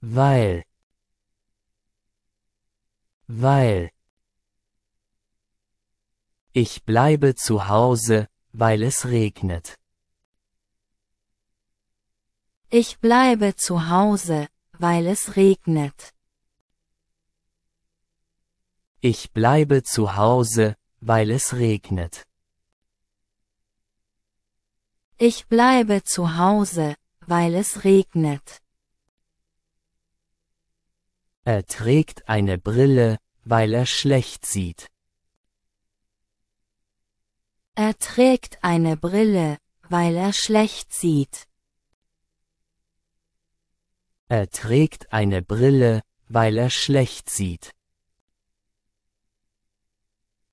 weil weil ich bleibe zu Hause, weil es regnet. Ich bleibe zu Hause, weil es regnet. Ich bleibe zu Hause, weil es regnet. Ich bleibe zu Hause, weil es regnet. Er trägt eine Brille, weil er schlecht sieht. Er trägt eine Brille, weil er schlecht sieht. Er trägt eine Brille, weil er schlecht sieht.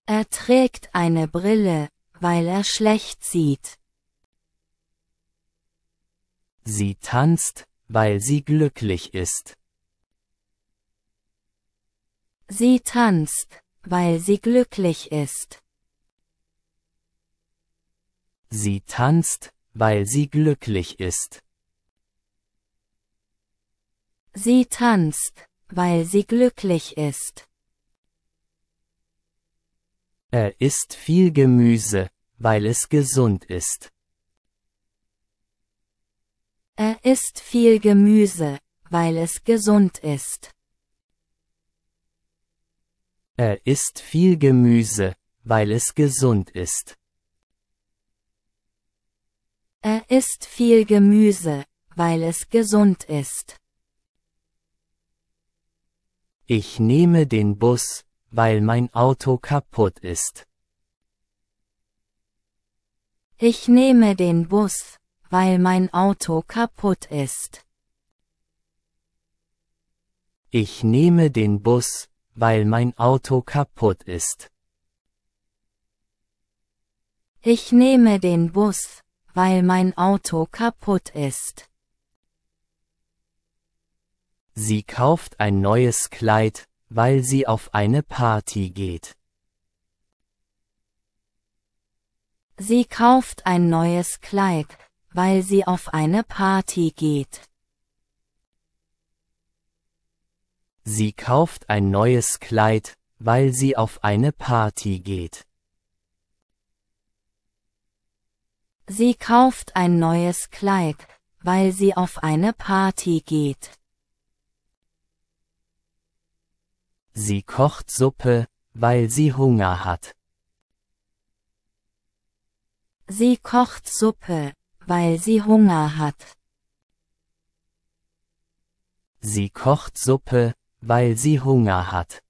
Er trägt eine Brille, weil er schlecht sieht. Sie tanzt, weil sie glücklich ist. Sie tanzt, weil sie glücklich ist. Sie tanzt, weil sie glücklich ist. Sie tanzt, weil sie glücklich ist. Er isst viel Gemüse, weil es gesund ist. Er isst viel Gemüse, weil es gesund ist. Er isst viel Gemüse, weil es gesund ist. Er isst viel Gemüse, weil es gesund ist. Ich nehme den Bus, weil mein Auto kaputt ist. Ich nehme den Bus, weil mein Auto kaputt ist. Ich nehme den Bus, weil mein Auto kaputt ist. Ich nehme den Bus, weil mein Auto kaputt ist. Sie kauft ein neues Kleid, weil sie auf eine Party geht. Sie kauft ein neues Kleid, weil sie auf eine Party geht. Sie kauft ein neues Kleid, weil sie auf eine Party geht. Sie kauft ein neues Kleid, weil sie auf eine Party geht. Sie kocht Suppe, weil sie Hunger hat. Sie kocht Suppe, weil sie Hunger hat. Sie kocht Suppe, weil sie Hunger hat.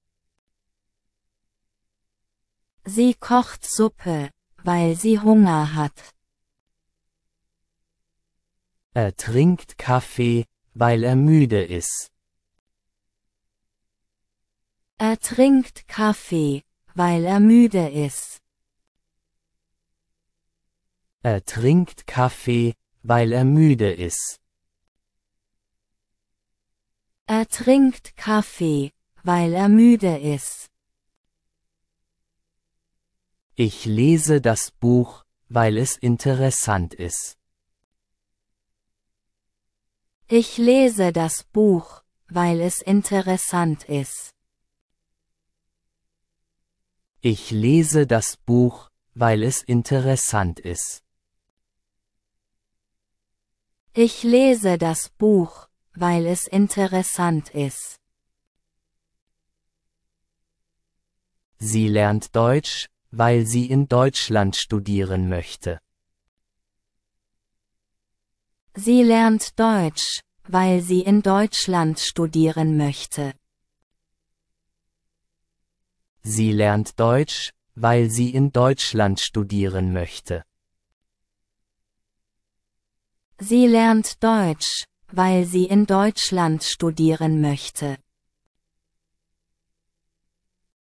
Sie kocht Suppe, weil sie Hunger hat. Er trinkt Kaffee, weil er müde ist. Er trinkt Kaffee, weil er müde ist. Er trinkt Kaffee, weil er müde ist. Er trinkt Kaffee, weil er müde ist. Ich lese das Buch, weil es interessant ist. Ich lese das Buch, weil es interessant ist. Ich lese das Buch, weil es interessant ist. Ich lese das Buch, weil es interessant ist. Sie lernt Deutsch, weil sie in Deutschland studieren möchte. Sie lernt Deutsch, weil sie in Deutschland studieren möchte. Sie lernt Deutsch, weil sie in Deutschland studieren möchte. Sie lernt Deutsch, weil sie in Deutschland studieren möchte.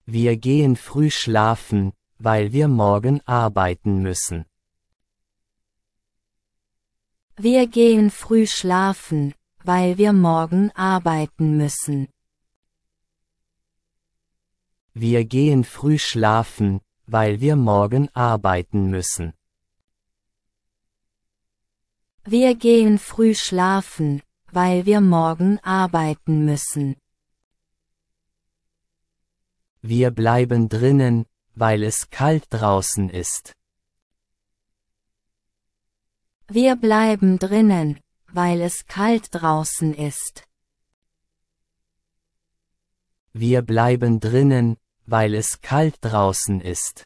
Wir gehen früh schlafen, weil wir morgen arbeiten müssen. Wir gehen früh schlafen, weil wir morgen arbeiten müssen. Wir gehen früh schlafen, weil wir morgen arbeiten müssen. Wir gehen früh schlafen, weil wir morgen arbeiten müssen. Wir bleiben drinnen, weil es kalt draußen ist. Wir bleiben drinnen, weil es kalt draußen ist. Wir bleiben drinnen, weil es kalt draußen ist.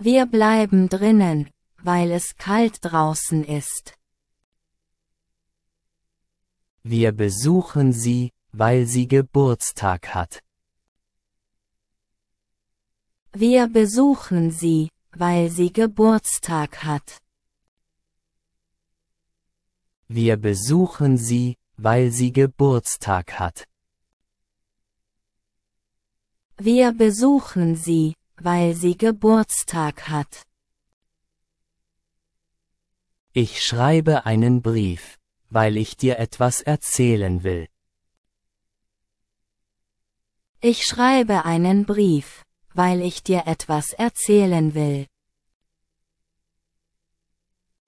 Wir bleiben drinnen, weil es kalt draußen ist. Wir besuchen sie, weil sie Geburtstag hat. Wir besuchen sie, weil sie Geburtstag hat. Wir besuchen sie, weil sie Geburtstag hat. Wir besuchen sie, weil sie Geburtstag hat. Ich schreibe einen Brief, weil ich dir etwas erzählen will. Ich schreibe einen Brief, weil ich dir etwas erzählen will.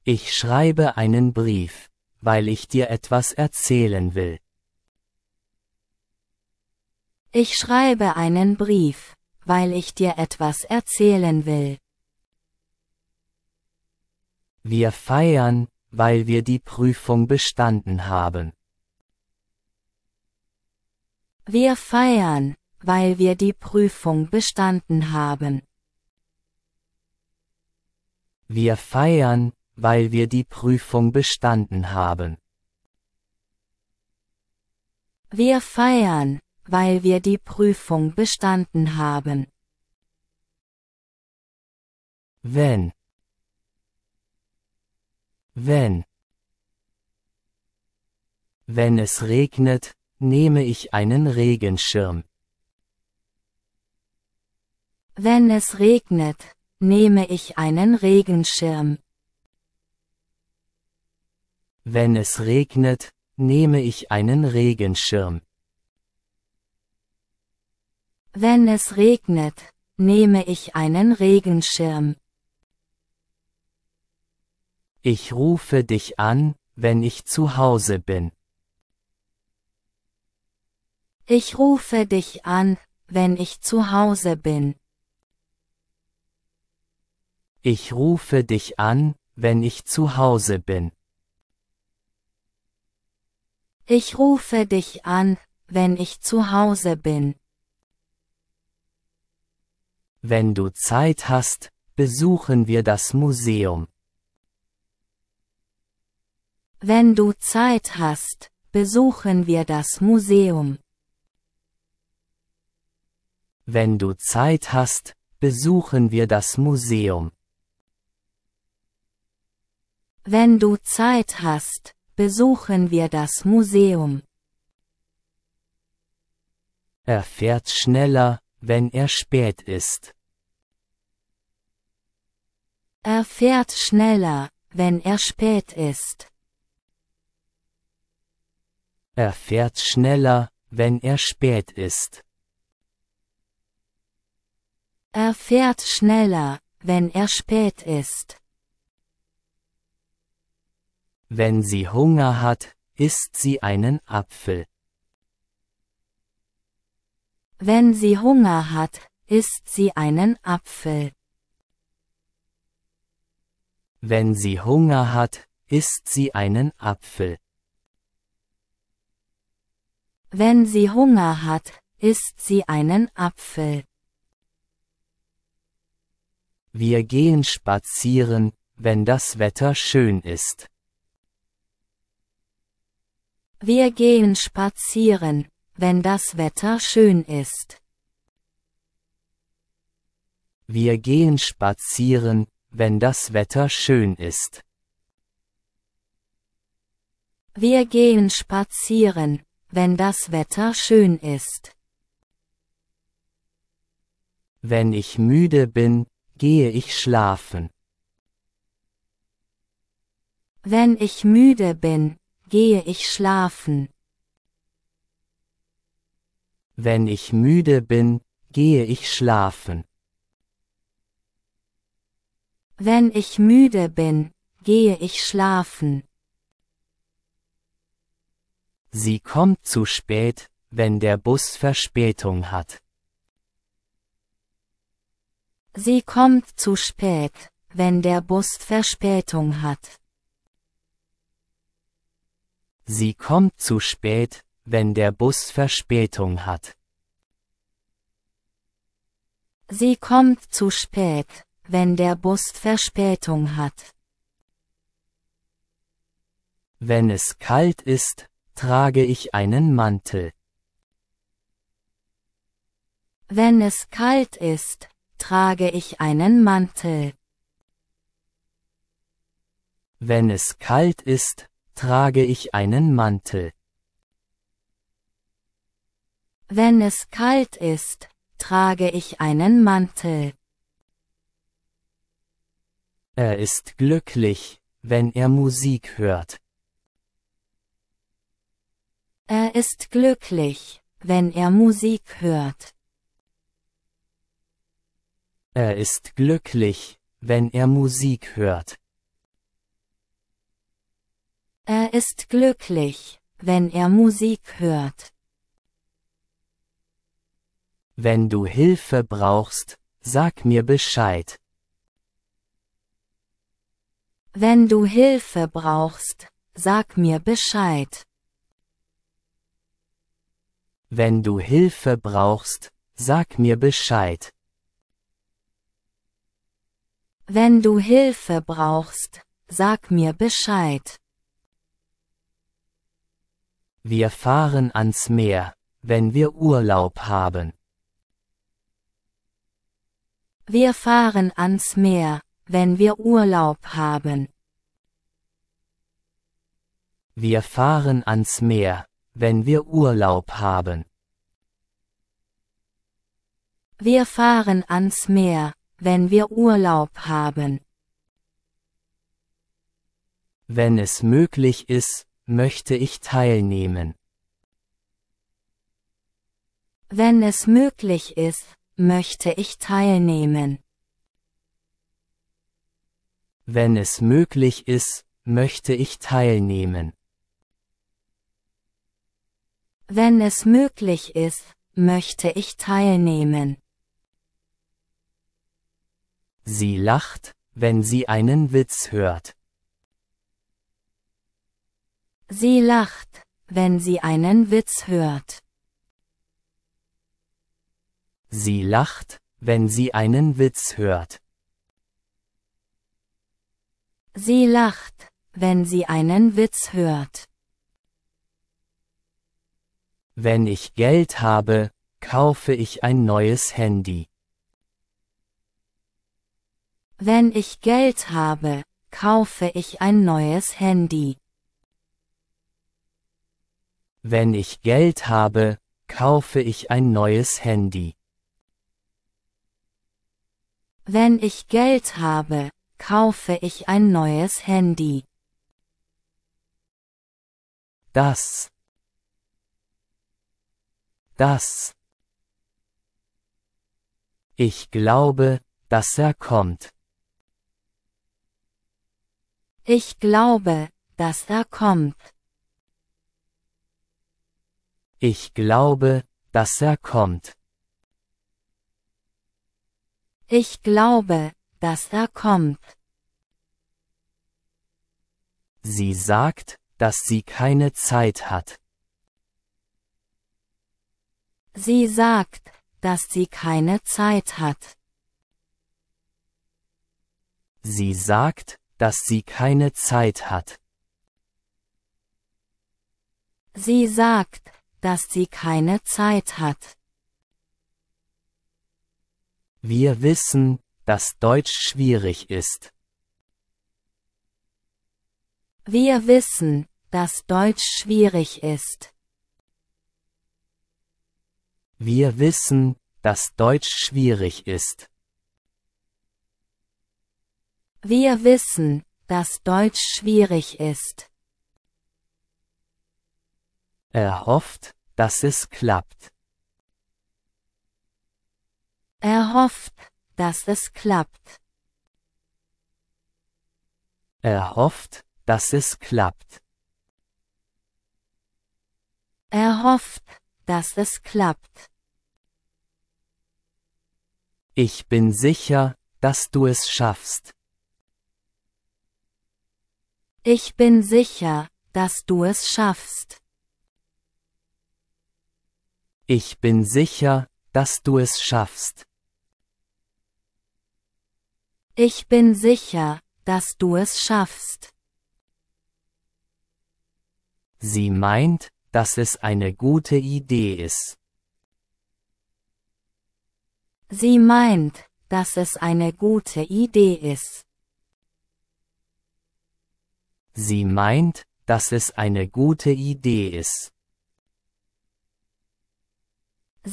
Ich schreibe einen Brief, weil ich dir etwas erzählen will. Ich schreibe einen Brief, weil ich dir etwas erzählen will. Wir feiern, weil wir die Prüfung bestanden haben. Wir feiern, weil wir die Prüfung bestanden haben. Wir feiern, weil wir die Prüfung bestanden haben. Wir feiern, weil wir die Prüfung bestanden haben. Wenn wenn. Wenn es regnet, nehme ich einen Regenschirm. Wenn es regnet, nehme ich einen Regenschirm. Wenn es regnet, nehme ich einen Regenschirm. Wenn es regnet, nehme ich einen Regenschirm. Ich rufe dich an, wenn ich zu Hause bin. Ich rufe dich an, wenn ich zu Hause bin. Ich rufe dich an, wenn ich zu Hause bin. Ich rufe dich an, wenn ich zu Hause bin. Wenn du Zeit hast, besuchen wir das Museum. Wenn du Zeit hast, besuchen wir das Museum. Wenn du Zeit hast, besuchen wir das Museum. Wenn du Zeit hast, besuchen wir das Museum. Er fährt schneller, wenn er spät ist. Er fährt schneller, wenn er spät ist. Er fährt schneller, wenn er spät ist. Er fährt schneller, wenn er spät ist. Wenn sie Hunger hat, isst sie einen Apfel. Wenn sie Hunger hat, isst sie einen Apfel. Wenn sie Hunger hat, isst sie einen Apfel. Wenn sie Hunger hat, isst sie einen Apfel. Wir gehen spazieren, wenn das Wetter schön ist. Wir gehen spazieren, wenn das Wetter schön ist. Wir gehen spazieren, wenn das Wetter schön ist. Wir gehen spazieren, wenn das Wetter schön ist. Wenn ich müde bin, gehe ich schlafen. Wenn ich müde bin, gehe ich schlafen. Wenn ich müde bin, gehe ich schlafen. Wenn ich müde bin, gehe ich schlafen. Sie kommt zu spät, wenn der Bus Verspätung hat. Sie kommt zu spät, wenn der Bus Verspätung hat. Sie kommt zu spät, wenn der Bus Verspätung hat. Sie kommt zu spät, wenn der Bus Verspätung hat. Wenn es kalt ist, trage ich einen Mantel. Wenn es kalt ist, trage ich einen Mantel. Wenn es kalt ist, trage ich einen Mantel. Wenn es kalt ist, trage ich einen Mantel. Er ist glücklich, wenn er Musik hört. Er ist glücklich, wenn er Musik hört. Er ist glücklich, wenn er Musik hört. Er ist glücklich, wenn er Musik hört. Wenn du Hilfe brauchst, sag mir Bescheid. Wenn du Hilfe brauchst, sag mir Bescheid. Wenn du Hilfe brauchst, sag mir Bescheid. Wenn du Hilfe brauchst, sag mir Bescheid. Wir fahren ans Meer, wenn wir Urlaub haben. Wir fahren ans Meer, wenn wir Urlaub haben. Wir fahren ans Meer, wenn wir Urlaub haben. Wir fahren ans Meer, wenn wir Urlaub haben. Wenn es möglich ist, möchte ich teilnehmen. Wenn es möglich ist, möchte ich teilnehmen. Wenn es möglich ist, möchte ich teilnehmen. Wenn es möglich ist, möchte ich teilnehmen. Sie lacht, wenn sie einen Witz hört. Sie lacht, wenn sie einen Witz hört. Sie lacht, wenn sie einen Witz hört. Sie lacht, wenn sie einen Witz hört. Wenn ich Geld habe, kaufe ich ein neues Handy. Wenn ich Geld habe, kaufe ich ein neues Handy. Wenn ich Geld habe, kaufe ich ein neues Handy. Wenn ich Geld habe, kaufe ich ein neues Handy. Das das. Ich glaube, dass er kommt. Ich glaube, dass er kommt. Ich glaube, dass er kommt. Ich glaube, dass er kommt. Sie sagt, dass sie keine Zeit hat. Sie sagt, dass sie keine Zeit hat. Sie sagt, dass sie keine Zeit hat. Sie sagt, dass sie keine Zeit hat. Wir wissen, dass Deutsch schwierig ist. Wir wissen, dass Deutsch schwierig ist. Wir wissen, dass Deutsch schwierig ist. Wir wissen, dass Deutsch schwierig ist. Er hofft, dass es klappt. Er hofft, dass es klappt. Er hofft, dass es klappt. Er hofft, dass es klappt. Ich bin sicher, dass du es schaffst. Ich bin sicher, dass du es schaffst. Ich bin sicher, dass du es schaffst. Ich bin sicher, dass du es schaffst. Sie meint, dass es eine gute Idee ist. Sie meint, dass es eine gute Idee ist. Sie meint, dass es eine gute Idee ist.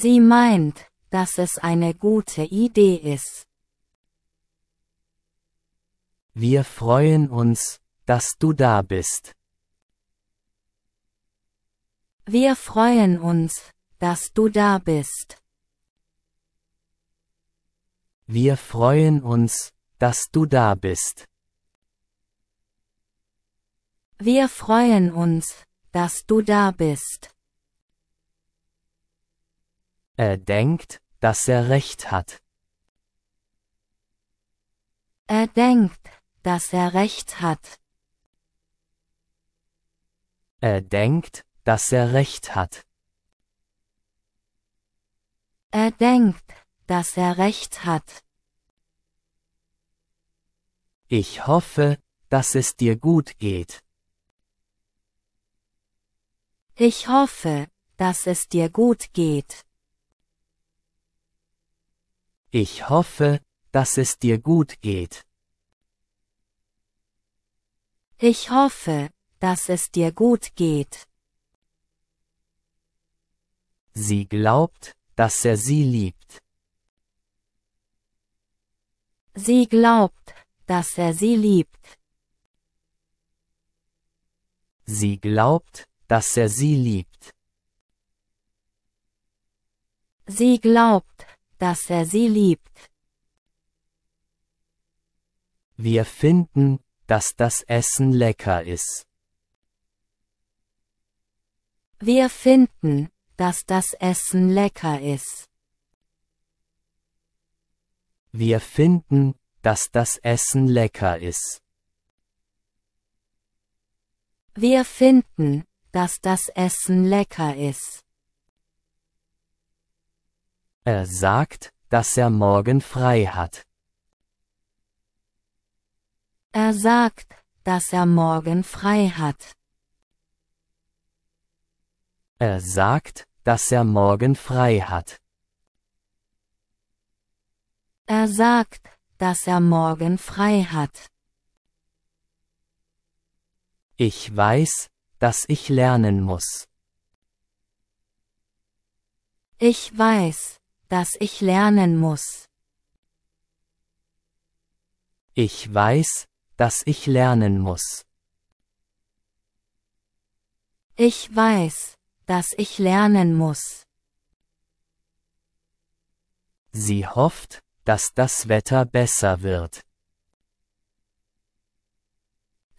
Sie meint, dass es eine gute Idee ist. Wir freuen uns, dass du da bist. Wir freuen uns, dass du da bist. Wir freuen uns, dass du da bist. Wir freuen uns, dass du da bist. Er denkt, dass er recht hat. Er denkt, dass er recht hat. Er denkt, dass er recht hat. Er denkt, dass er recht hat. Ich hoffe, dass es dir gut geht. Ich hoffe, dass es dir gut geht. Ich hoffe, dass es dir gut geht. Ich hoffe, dass es dir gut geht. Sie glaubt, dass er sie liebt. Sie glaubt, dass er sie liebt. Sie glaubt, dass er sie liebt. Sie glaubt, dass er sie liebt. Wir finden, dass das Essen lecker ist. Wir finden, dass das Essen lecker ist. Wir finden, dass das Essen lecker ist. Wir finden, dass das Essen lecker ist. Er sagt, dass er morgen frei hat. Er sagt, dass er morgen frei hat. Er sagt, dass er morgen frei hat. Er sagt, dass er morgen frei hat. Ich weiß, dass ich lernen muss. Ich weiß, dass ich lernen muss. Ich weiß, dass ich lernen muss. Ich weiß, dass ich lernen muss. Sie hofft, dass das Wetter besser wird.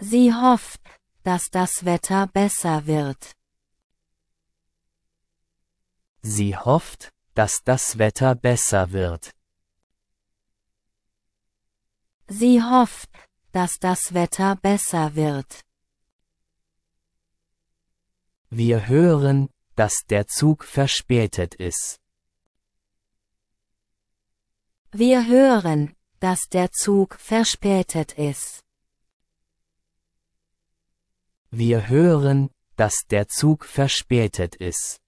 Sie hofft, dass das Wetter besser wird. Sie hofft, dass das Wetter besser wird. Sie hofft, dass das Wetter besser wird. Wir hören, dass der Zug verspätet ist. Wir hören, dass der Zug verspätet ist. Wir hören, dass der Zug verspätet ist.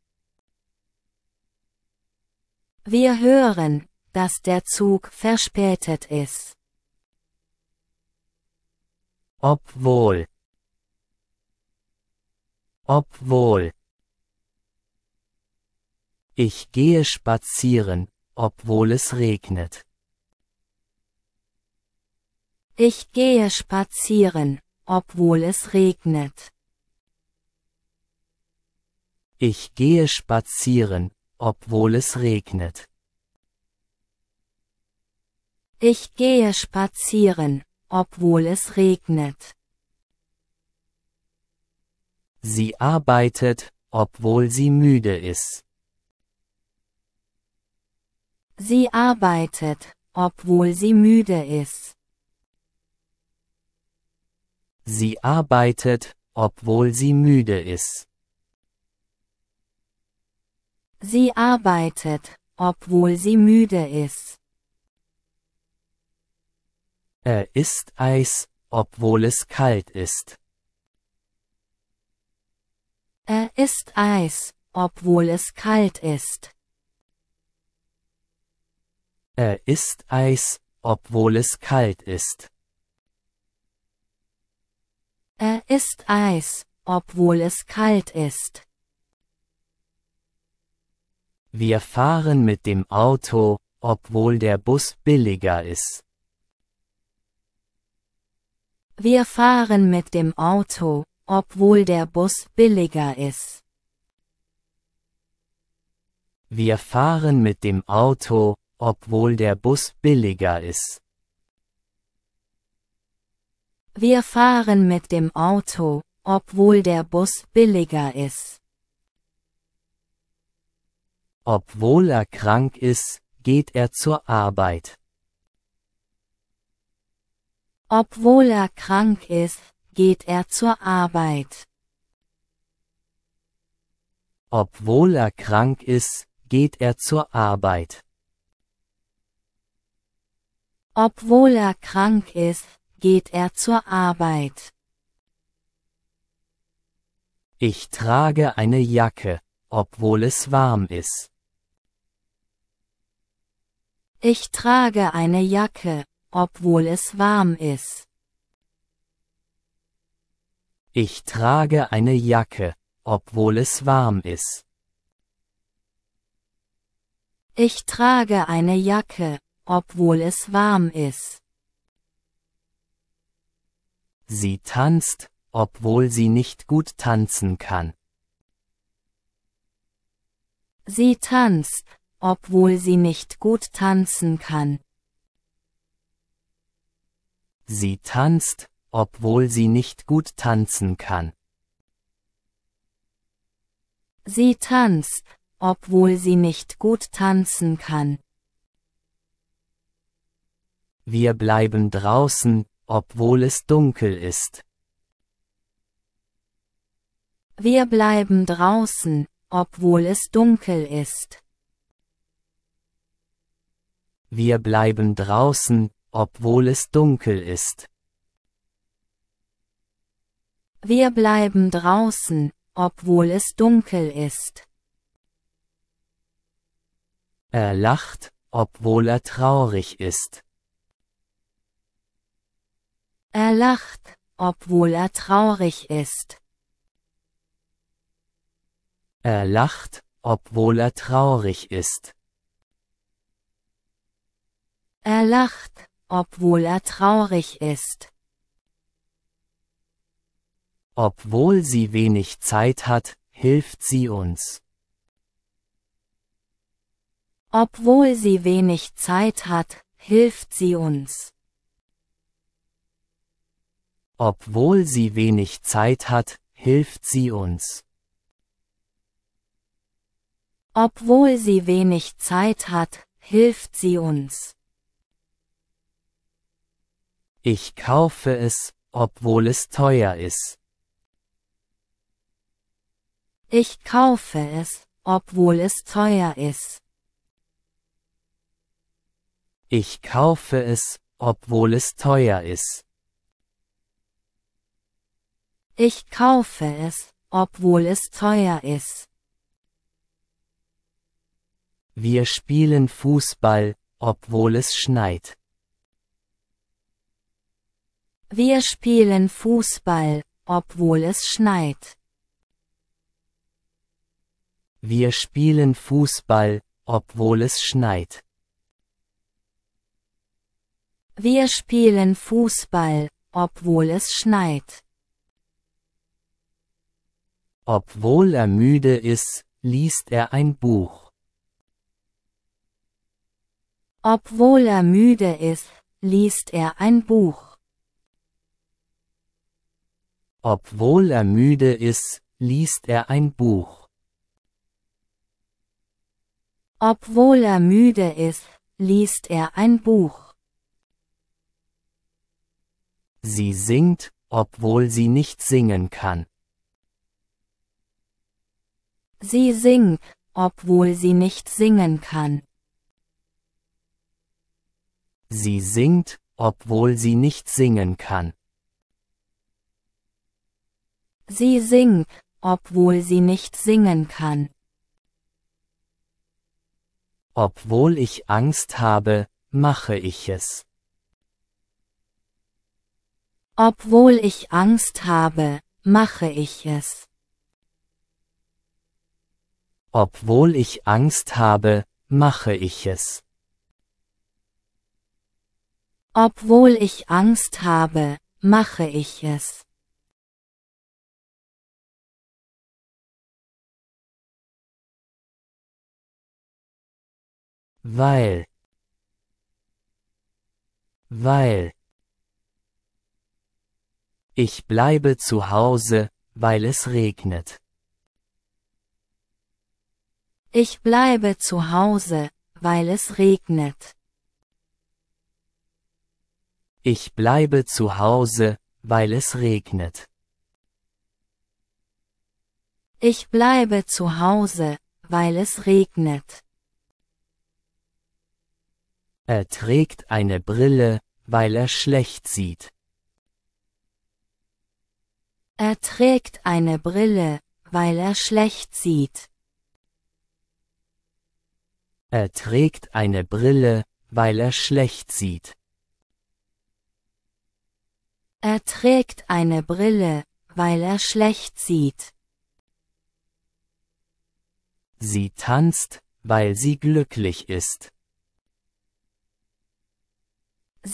Wir hören, dass der Zug verspätet ist. Obwohl obwohl ich gehe spazieren, obwohl es regnet. Ich gehe spazieren, obwohl es regnet. Ich gehe spazieren, obwohl es regnet. Ich gehe spazieren, obwohl es regnet. Sie arbeitet, obwohl sie müde ist. Sie arbeitet, obwohl sie müde ist. Sie arbeitet, obwohl sie müde ist. Sie arbeitet, obwohl sie müde ist. Er isst Eis, obwohl es kalt ist. Er ist Eis, obwohl es kalt ist. Er ist Eis, obwohl es kalt ist. Er ist Eis, obwohl es kalt ist. Wir fahren mit dem Auto, obwohl der Bus billiger ist. Wir fahren mit dem Auto, obwohl der Bus billiger ist. Wir fahren mit dem Auto, obwohl der Bus billiger ist. Wir fahren mit dem Auto, obwohl der Bus billiger ist. Obwohl er krank ist, geht er zur Arbeit. Obwohl er krank ist, geht er zur Arbeit. Obwohl er krank ist, geht er zur Arbeit. Obwohl er krank ist, geht er zur Arbeit. Ich trage eine Jacke, obwohl es warm ist. Ich trage eine Jacke, obwohl es warm ist. Ich trage eine Jacke, obwohl es warm ist. Ich trage eine Jacke, obwohl es warm ist. Sie tanzt, obwohl sie nicht gut tanzen kann. Sie tanzt, obwohl sie nicht gut tanzen kann. Sie tanzt, obwohl sie nicht gut tanzen kann. Sie tanzt, obwohl sie nicht gut tanzen kann. Wir bleiben draußen, obwohl es dunkel ist. Wir bleiben draußen, obwohl es dunkel ist. Wir bleiben draußen, obwohl es dunkel ist. Wir bleiben draußen, obwohl es dunkel ist. Er lacht, obwohl er traurig ist. Er lacht, obwohl er traurig ist. Er lacht, obwohl er traurig ist. Er lacht, obwohl er traurig ist. Obwohl sie wenig Zeit hat, hilft sie uns. Obwohl sie wenig Zeit hat, hilft sie uns. Obwohl sie wenig Zeit hat, hilft sie uns. Obwohl sie wenig Zeit hat, hilft sie uns. Ich kaufe es, obwohl es teuer ist. Ich kaufe es, obwohl es teuer ist. Ich kaufe es, obwohl es teuer ist. Ich kaufe es, obwohl es teuer ist. Wir spielen Fußball, obwohl es schneit. Wir spielen Fußball, obwohl es schneit. Wir spielen Fußball, obwohl es schneit. Wir spielen Fußball, obwohl es schneit. Obwohl er müde ist, liest er ein Buch. Obwohl er müde ist, liest er ein Buch. Obwohl er müde ist, liest er ein Buch. Obwohl er müde ist, liest er ein Buch. Sie singt, obwohl sie nicht singen kann. Sie singt, obwohl sie nicht singen kann. Sie singt, obwohl sie nicht singen kann. Sie singt, obwohl sie nicht singen kann. Obwohl ich Angst habe, mache ich es. Obwohl ich Angst habe, mache ich es. Obwohl ich Angst habe, mache ich es. Obwohl ich Angst habe, mache ich es. weil weil ich bleibe zu Hause, weil es regnet. Ich bleibe zu Hause, weil es regnet. Ich bleibe zu Hause, weil es regnet. Ich bleibe zu Hause, weil es regnet. Er trägt eine Brille, weil er schlecht sieht. Er trägt eine Brille, weil er schlecht sieht. Er trägt eine Brille, weil er schlecht sieht. Er trägt eine Brille, weil er schlecht sieht. Sie tanzt, weil sie glücklich ist.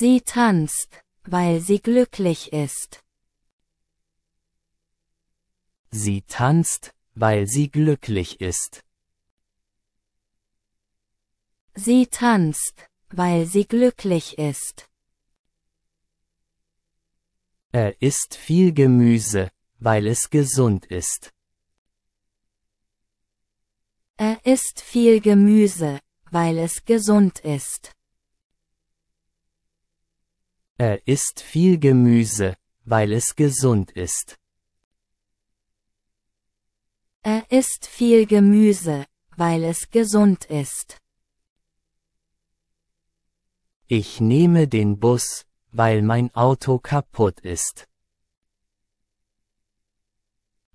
Sie tanzt, weil sie glücklich ist. Sie tanzt, weil sie glücklich ist. Sie tanzt, weil sie glücklich ist. Er isst viel Gemüse, weil es gesund ist. Er isst viel Gemüse, weil es gesund ist. Er isst viel Gemüse, weil es gesund ist. Er isst viel Gemüse, weil es gesund ist. Ich nehme den Bus, weil mein Auto kaputt ist.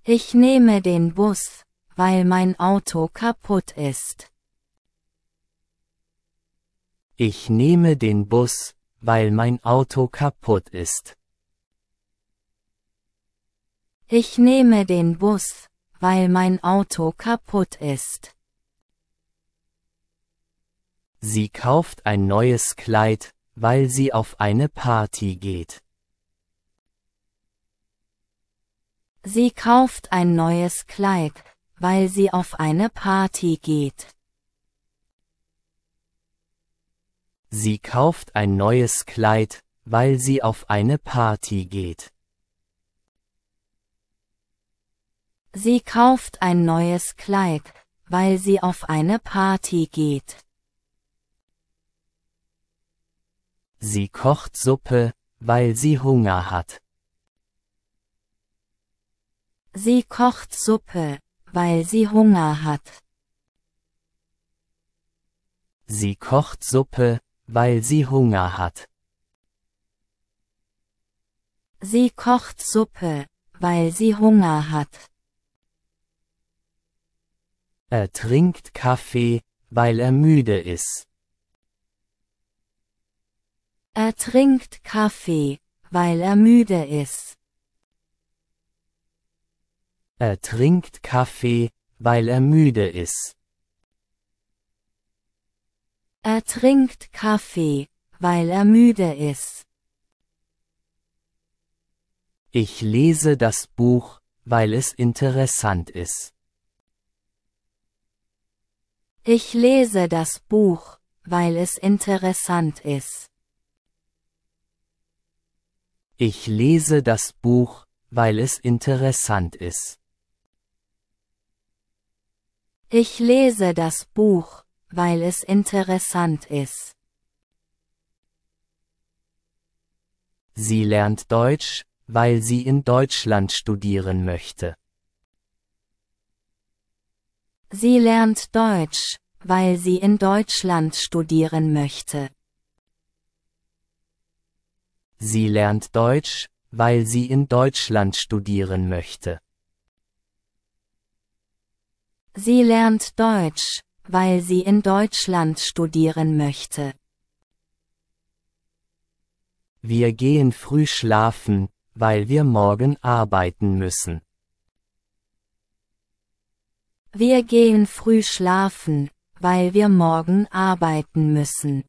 Ich nehme den Bus, weil mein Auto kaputt ist. Ich nehme den Bus, weil mein Auto kaputt ist. Ich nehme den Bus, weil mein Auto kaputt ist. Sie kauft ein neues Kleid, weil sie auf eine Party geht. Sie kauft ein neues Kleid, weil sie auf eine Party geht. Sie kauft ein neues Kleid, weil sie auf eine Party geht. Sie kauft ein neues Kleid, weil sie auf eine Party geht. Sie kocht Suppe, weil sie Hunger hat. Sie kocht Suppe, weil sie Hunger hat. Sie kocht Suppe, weil sie Hunger hat. Sie kocht Suppe, weil sie Hunger hat. Er trinkt Kaffee, weil er müde ist. Er trinkt Kaffee, weil er müde ist. Er trinkt Kaffee, weil er müde ist. Er trinkt Kaffee, weil er müde ist. Ich lese das Buch, weil es interessant ist. Ich lese das Buch, weil es interessant ist. Ich lese das Buch, weil es interessant ist. Ich lese das Buch, weil es interessant ist. Sie lernt Deutsch, weil sie in Deutschland studieren möchte. Sie lernt Deutsch, weil sie in Deutschland studieren möchte. Sie lernt Deutsch, weil sie in Deutschland studieren möchte. Sie lernt Deutsch, weil sie in Deutschland studieren möchte. Wir gehen früh schlafen, weil wir morgen arbeiten müssen. Wir gehen früh schlafen, weil wir morgen arbeiten müssen.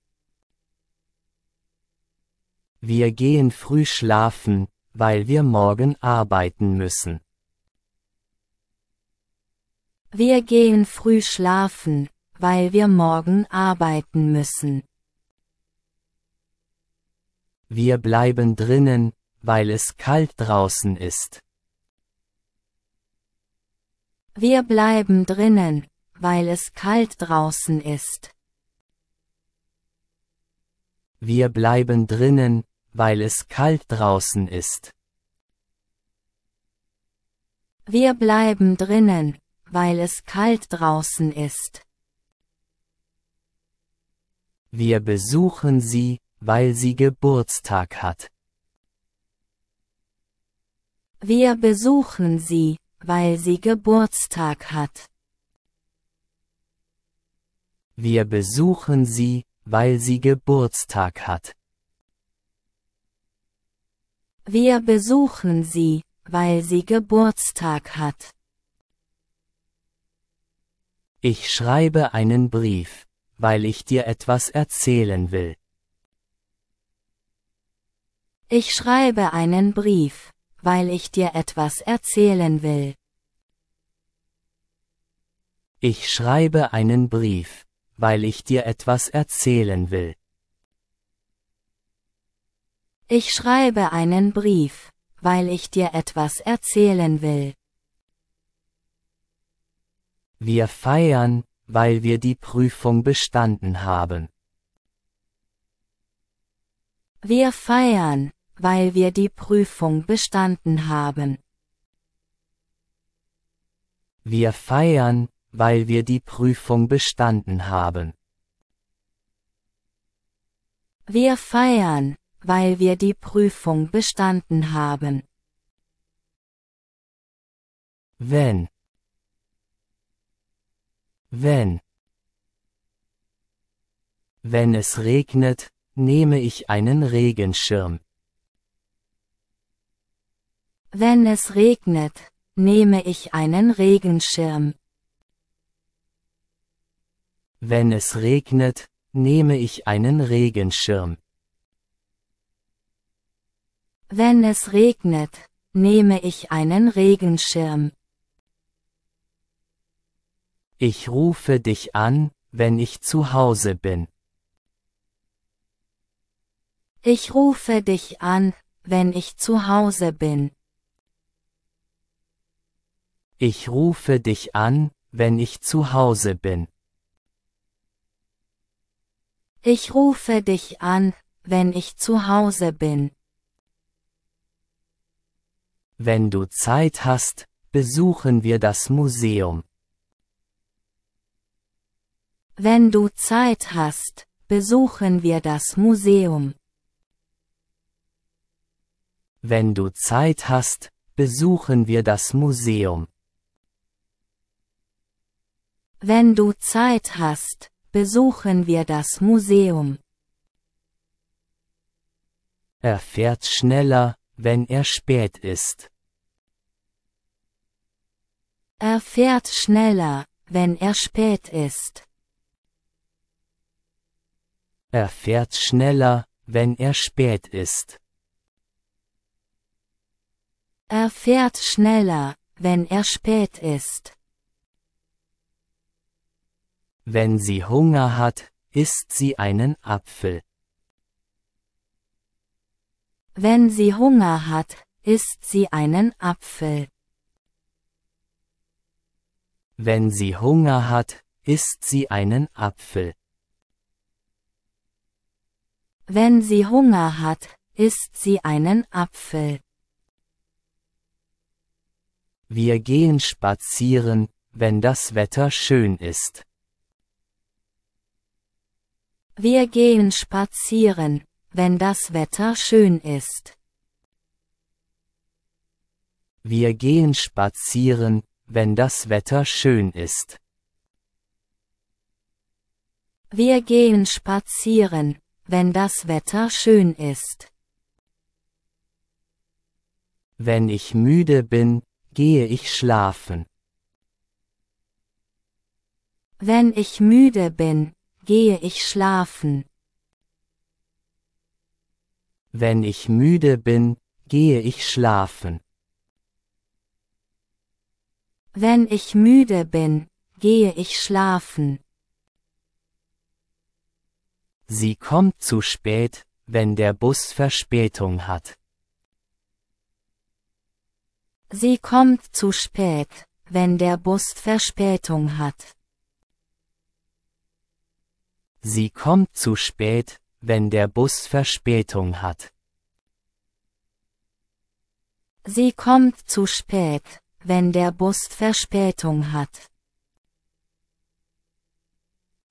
Wir gehen früh schlafen, weil wir morgen arbeiten müssen. Wir gehen früh schlafen, weil wir morgen arbeiten müssen. Wir bleiben drinnen, weil es kalt draußen ist. Wir bleiben drinnen, weil es kalt draußen ist. Wir bleiben drinnen, weil es kalt draußen ist. Wir bleiben drinnen, weil es kalt draußen ist. Wir besuchen sie, weil sie Geburtstag hat. Wir besuchen sie, weil sie Geburtstag hat. Wir besuchen sie, weil sie Geburtstag hat. Wir besuchen sie, weil sie Geburtstag hat. Ich schreibe einen Brief, weil ich dir etwas erzählen will. Ich schreibe einen Brief, weil ich dir etwas erzählen will. Ich schreibe einen Brief, weil ich dir etwas erzählen will. Ich schreibe einen Brief, weil ich dir etwas erzählen will. Wir feiern, weil wir die Prüfung bestanden haben. Wir feiern, weil wir die Prüfung bestanden haben. Wir feiern, weil wir die Prüfung bestanden haben. Wir feiern, weil wir die Prüfung bestanden haben. Wenn wenn. Wenn es regnet, nehme ich einen Regenschirm. Wenn es regnet, nehme ich einen Regenschirm. Wenn es regnet, nehme ich einen Regenschirm. Wenn es regnet, nehme ich einen Regenschirm. Ich rufe dich an, wenn ich zu Hause bin. Ich rufe dich an, wenn ich zu Hause bin. Ich rufe dich an, wenn ich zu Hause bin. Ich rufe dich an, wenn ich zu Hause bin. Wenn du Zeit hast, besuchen wir das Museum. Wenn du Zeit hast, besuchen wir das Museum. Wenn du Zeit hast, besuchen wir das Museum. Wenn du Zeit hast, besuchen wir das Museum. Er fährt schneller, wenn er spät ist. Er fährt schneller, wenn er spät ist. Er fährt schneller, wenn er spät ist. Er fährt schneller, wenn er spät ist. Wenn sie Hunger hat, isst sie einen Apfel. Wenn sie Hunger hat, isst sie einen Apfel. Wenn sie Hunger hat, isst sie einen Apfel. Wenn sie Hunger hat, isst sie einen Apfel. Wir gehen spazieren, wenn das Wetter schön ist. Wir gehen spazieren, wenn das Wetter schön ist. Wir gehen spazieren, wenn das Wetter schön ist. Wir gehen spazieren, wenn das Wetter schön ist. Wenn ich müde bin, gehe ich schlafen. Wenn ich müde bin, gehe ich schlafen. Wenn ich müde bin, gehe ich schlafen. Wenn ich müde bin, gehe ich schlafen. Sie kommt zu spät, wenn der Bus Verspätung hat. Sie kommt zu spät, wenn der Bus Verspätung hat. Sie kommt zu spät, wenn der Bus Verspätung hat. Sie kommt zu spät, wenn der Bus Verspätung hat.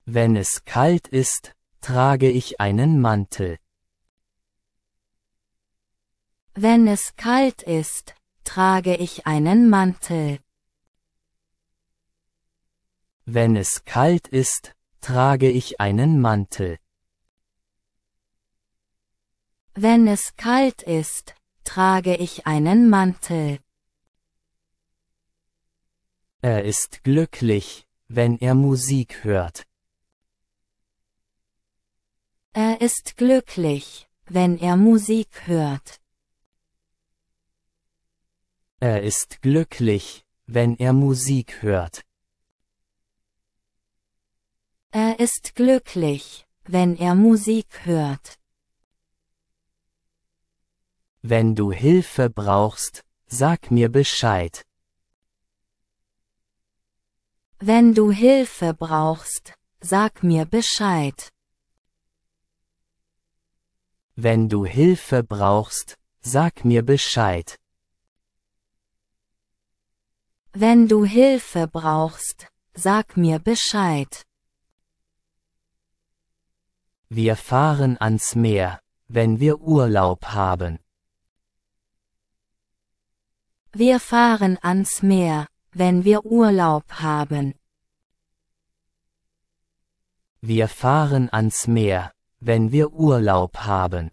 Wenn es kalt ist, trage ich einen Mantel. Wenn es kalt ist, trage ich einen Mantel. Wenn es kalt ist, trage ich einen Mantel. Wenn es kalt ist, trage ich einen Mantel. Er ist glücklich, wenn er Musik hört. Er ist glücklich, wenn er Musik hört. Er ist glücklich, wenn er Musik hört. Er ist glücklich, wenn er Musik hört. Wenn du Hilfe brauchst, sag mir Bescheid. Wenn du Hilfe brauchst, sag mir Bescheid. Wenn du Hilfe brauchst, sag mir Bescheid. Wenn du Hilfe brauchst, sag mir Bescheid. Wir fahren ans Meer, wenn wir Urlaub haben. Wir fahren ans Meer, wenn wir Urlaub haben. Wir fahren ans Meer, wenn wir Urlaub haben.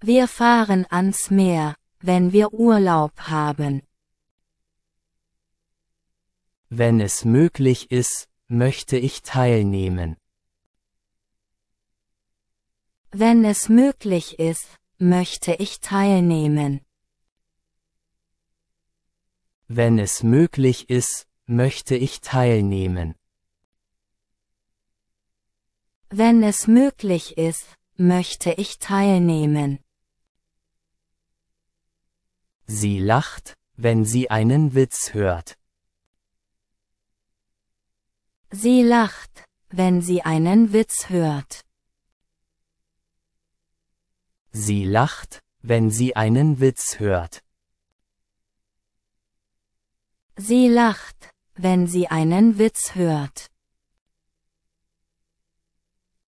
Wir fahren ans Meer, wenn wir Urlaub haben. Wenn es möglich ist, möchte ich teilnehmen. Wenn es möglich ist, möchte ich teilnehmen. Wenn es möglich ist, möchte ich teilnehmen. Wenn es möglich ist, möchte ich teilnehmen. Sie lacht, wenn sie einen Witz hört. Sie lacht, wenn sie einen Witz hört. Sie lacht, wenn sie einen Witz hört. Sie lacht, wenn sie einen Witz hört.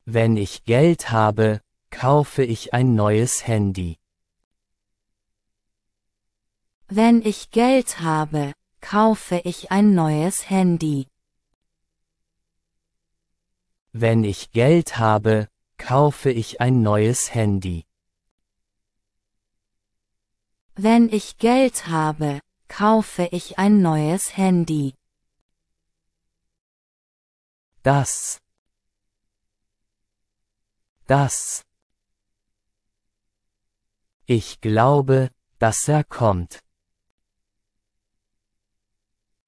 Wenn ich Geld habe, kaufe ich ein neues Handy. Wenn ich Geld habe, kaufe ich ein neues Handy. Wenn ich Geld habe, kaufe ich ein neues Handy. Wenn ich Geld habe, kaufe ich ein neues Handy. Das das. Ich glaube, dass er kommt.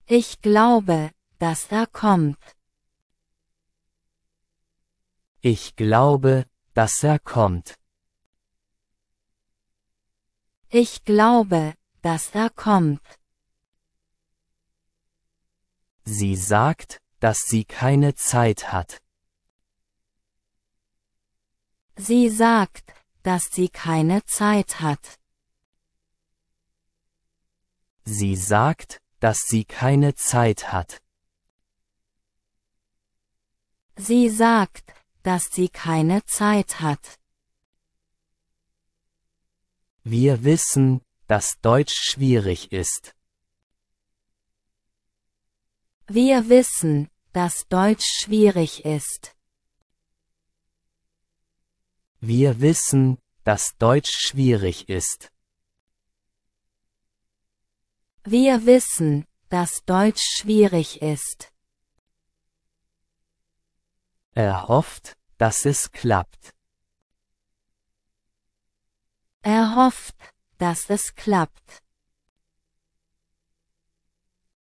Ich glaube, dass er kommt. Ich glaube, dass er kommt. Ich glaube, dass er kommt. Sie sagt, dass sie keine Zeit hat. Sie sagt, dass sie keine Zeit hat. Sie sagt, dass sie keine Zeit hat. Sie sagt, dass sie keine Zeit hat. Wir wissen, dass Deutsch schwierig ist. Wir wissen, dass Deutsch schwierig ist. Wir wissen, dass Deutsch schwierig ist. Wir wissen, dass Deutsch schwierig ist. Er hofft, dass es klappt. Er hofft, dass es klappt.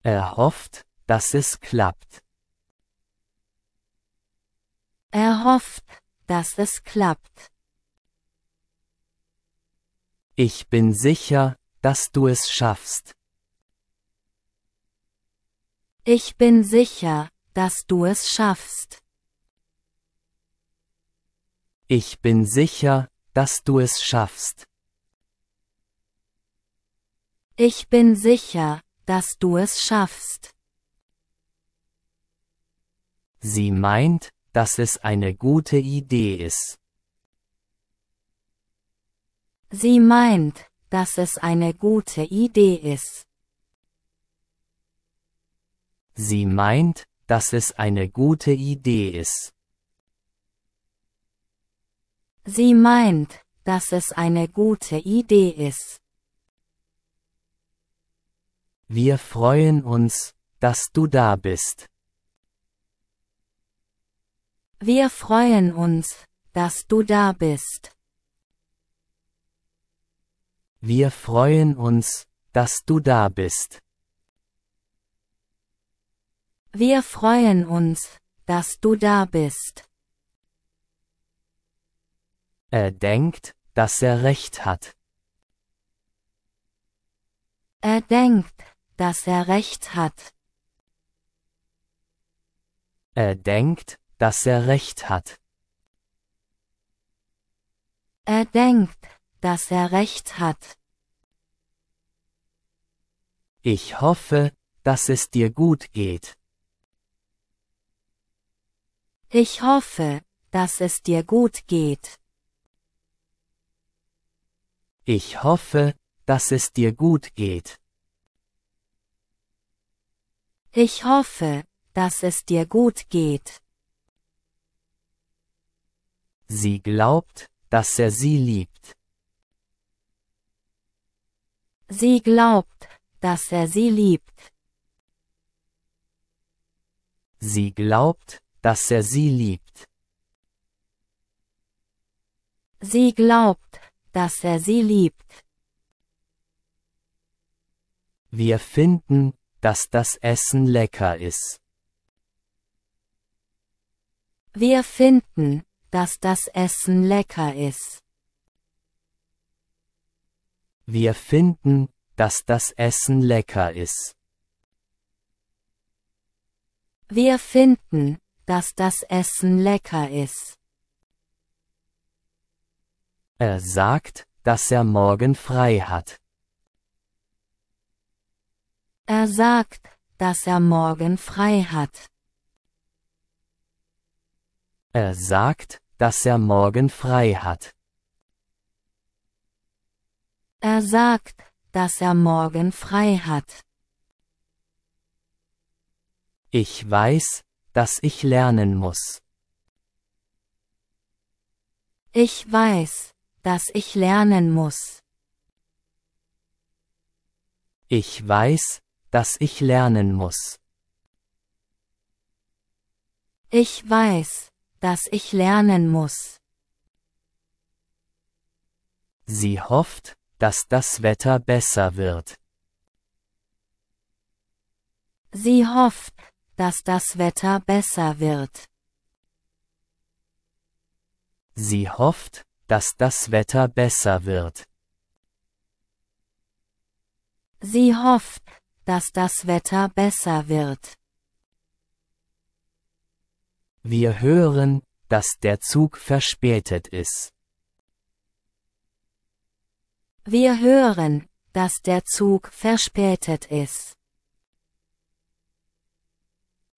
Er hofft, dass es klappt. Er hofft, dass es klappt. Ich bin sicher, dass du es schaffst. Ich bin sicher, dass du es schaffst. Ich bin sicher, dass du es schaffst. Ich bin sicher, dass du es schaffst. Sie meint, dass es eine gute Idee ist. Sie meint, dass es eine gute Idee ist. Sie meint, dass es eine gute Idee ist. Sie meint, dass es eine gute Idee ist. Wir freuen uns, dass du da bist. Wir freuen uns, dass du da bist. Wir freuen uns, dass du da bist. Wir freuen uns, dass du da bist. Er denkt, dass er recht hat. Er denkt, dass er recht hat. Er denkt, dass er recht hat. Er denkt, dass er recht hat. Ich hoffe, dass es dir gut geht. Ich hoffe, dass es dir gut geht. Ich hoffe, dass es dir gut geht. Ich hoffe, dass es dir gut geht. Sie glaubt, dass er sie liebt. Sie glaubt, dass er sie liebt. Sie glaubt, dass er sie liebt. Sie glaubt, dass er sie liebt. Wir finden, dass das Essen lecker ist. Wir finden, dass das Essen lecker ist. Wir finden, dass das Essen lecker ist. Wir finden, dass das Essen lecker ist. Er sagt, dass er morgen frei hat. Er sagt, dass er morgen frei hat. Er sagt, dass er morgen frei hat. Er sagt, dass er morgen frei hat. Ich weiß, dass ich lernen muss. Ich weiß, dass ich lernen muss. Ich weiß, dass ich lernen muss. Ich weiß, dass ich lernen muss. Sie hofft, dass das Wetter besser wird. Sie hofft, dass das Wetter besser wird. Sie hofft, dass das Wetter besser wird. Sie hofft, dass das Wetter besser wird. Wir hören, dass der Zug verspätet ist. Wir hören, dass der Zug verspätet ist.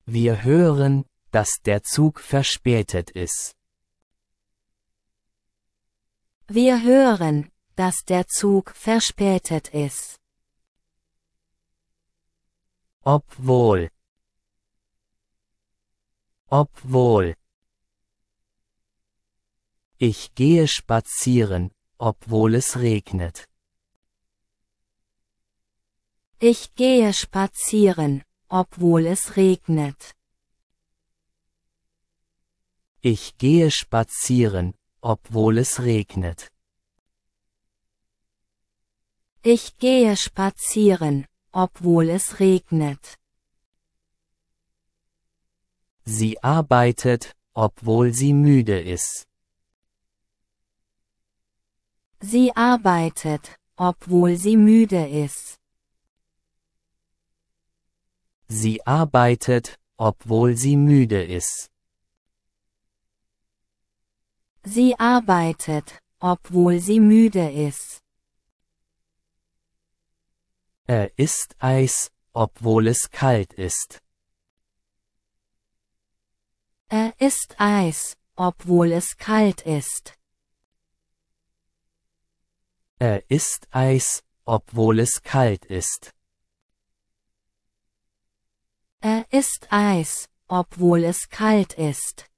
Wir hören, dass der Zug verspätet ist. Wir hören, dass der Zug verspätet ist. Obwohl. Obwohl. Ich gehe spazieren, obwohl es regnet. Ich gehe spazieren, obwohl es regnet. Ich gehe spazieren, obwohl es regnet. Ich gehe spazieren, obwohl es regnet. Sie arbeitet, obwohl sie müde ist. Sie arbeitet, obwohl sie müde ist. Sie arbeitet, obwohl sie müde ist. Sie arbeitet, obwohl sie müde ist. Er isst Eis, obwohl es kalt ist. Er isst Eis, obwohl es kalt ist. Er ist Eis, obwohl es kalt ist. Er ist Eis, obwohl es kalt ist.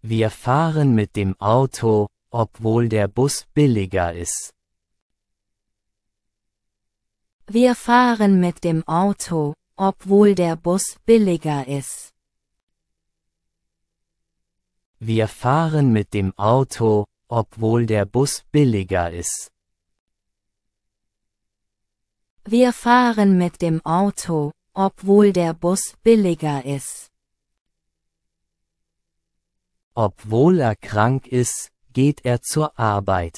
Wir fahren mit dem Auto, obwohl der Bus billiger ist. Wir fahren mit dem Auto, obwohl der Bus billiger ist. Wir fahren mit dem Auto, obwohl der Bus billiger ist. Wir fahren mit dem Auto, obwohl der Bus billiger ist. Obwohl er krank ist, geht er zur Arbeit.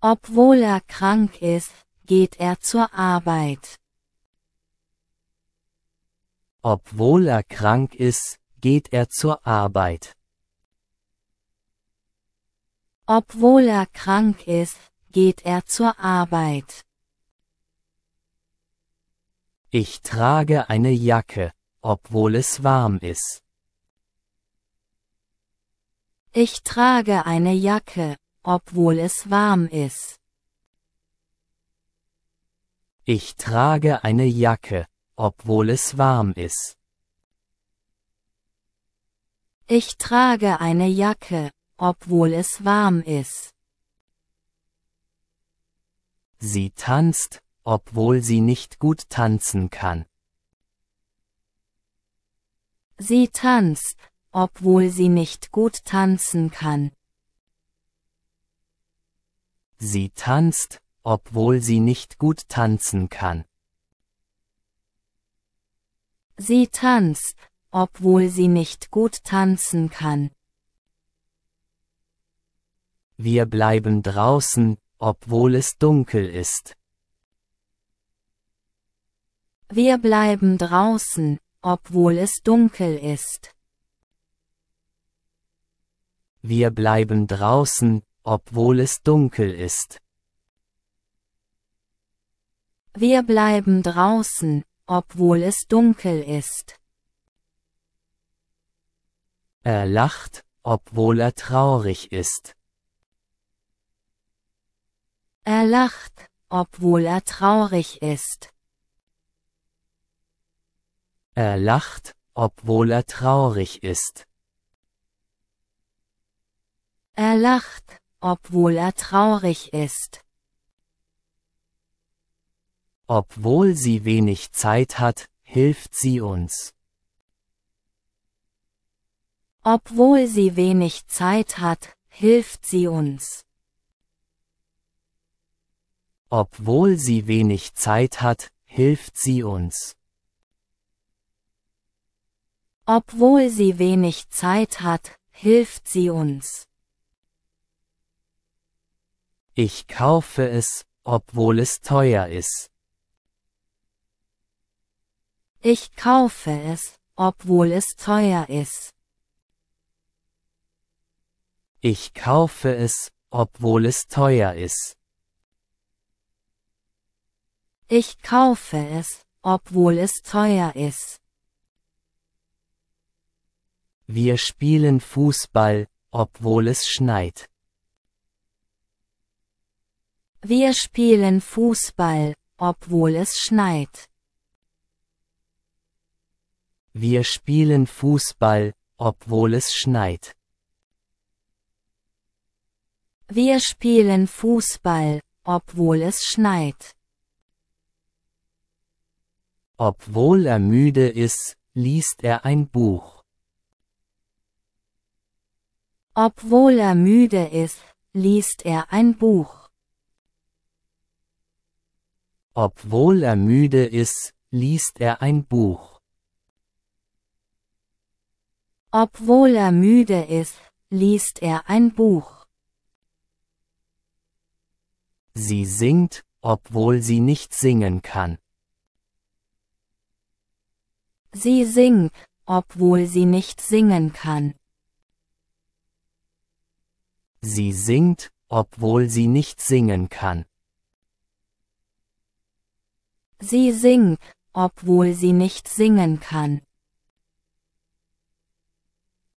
Obwohl er krank ist, geht er zur Arbeit. Obwohl er krank ist, geht er zur Arbeit. Obwohl er krank ist, geht er zur Arbeit. Ich trage eine Jacke, obwohl es warm ist. Ich trage eine Jacke, obwohl es warm ist. Ich trage eine Jacke, obwohl es warm ist. Ich trage eine Jacke, obwohl es warm ist. Sie tanzt, obwohl sie nicht gut tanzen kann. Sie tanzt, obwohl sie nicht gut tanzen kann. Sie tanzt, obwohl sie nicht gut tanzen kann. Sie tanzt, obwohl sie nicht gut tanzen kann. Wir bleiben draußen, obwohl es dunkel ist. Wir bleiben draußen, obwohl es dunkel ist. Wir bleiben draußen, obwohl es dunkel ist. Wir bleiben draußen, obwohl es dunkel ist. Er lacht, obwohl er traurig ist. Er lacht, obwohl er traurig ist. Er lacht, obwohl er traurig ist. Er lacht, obwohl er traurig ist. Obwohl sie wenig Zeit hat, hilft sie uns. Obwohl sie wenig Zeit hat, hilft sie uns. Obwohl sie wenig Zeit hat, hilft sie uns. Obwohl sie wenig Zeit hat, hilft sie uns. Ich kaufe es, obwohl es teuer ist. Ich kaufe es, obwohl es teuer ist. Ich kaufe es, obwohl es teuer ist. Ich kaufe es, obwohl es teuer ist. Wir spielen Fußball, obwohl es schneit. Wir spielen Fußball, obwohl es schneit. Wir spielen Fußball, obwohl es schneit. Wir spielen Fußball, obwohl es schneit. Obwohl er müde ist, liest er ein Buch. Obwohl er müde ist, liest er ein Buch. Obwohl er müde ist, liest er ein Buch. Obwohl er müde ist, liest er ein Buch. Sie singt, obwohl sie nicht singen kann. Sie singt, obwohl sie nicht singen kann. Sie singt, obwohl sie nicht singen kann. Sie singt, obwohl sie nicht singen kann.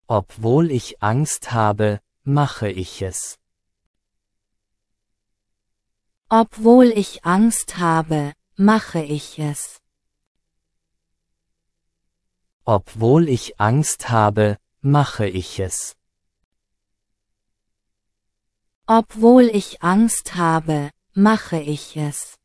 Obwohl ich Angst habe, mache ich es. Obwohl ich Angst habe, mache ich es. Obwohl ich Angst habe, mache ich es. Obwohl ich Angst habe, mache ich es.